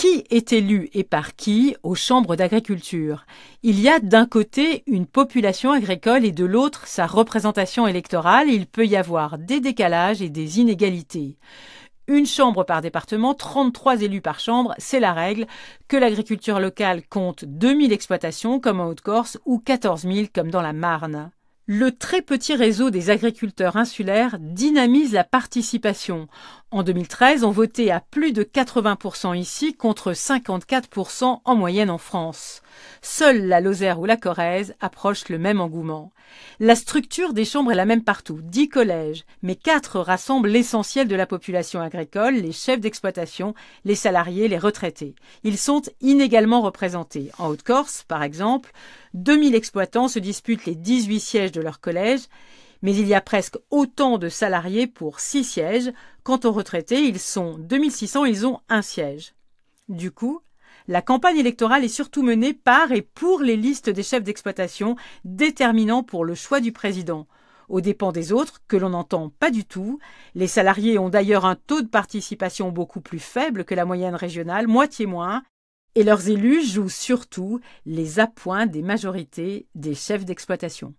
qui est élu et par qui aux chambres d'agriculture. Il y a d'un côté une population agricole et de l'autre sa représentation électorale. Il peut y avoir des décalages et des inégalités. Une chambre par département, 33 élus par chambre, c'est la règle, que l'agriculture locale compte 2000 exploitations comme en Haute-Corse ou 14 000 comme dans la Marne. Le très petit réseau des agriculteurs insulaires dynamise la participation. En 2013, on votait à plus de 80% ici contre 54% en moyenne en France. Seule la Lozère ou la Corrèze approchent le même engouement. La structure des chambres est la même partout, dix collèges, mais quatre rassemblent l'essentiel de la population agricole, les chefs d'exploitation, les salariés, les retraités. Ils sont inégalement représentés. En Haute-Corse, par exemple, 2000 exploitants se disputent les 18 sièges de leur collège, mais il y a presque autant de salariés pour 6 sièges. Quant aux retraités, ils sont 2600, ils ont un siège. Du coup, la campagne électorale est surtout menée par et pour les listes des chefs d'exploitation, déterminant pour le choix du président aux dépens des autres, que l'on n'entend pas du tout. Les salariés ont d'ailleurs un taux de participation beaucoup plus faible que la moyenne régionale, moitié moins, et leurs élus jouent surtout les appoints des majorités des chefs d'exploitation.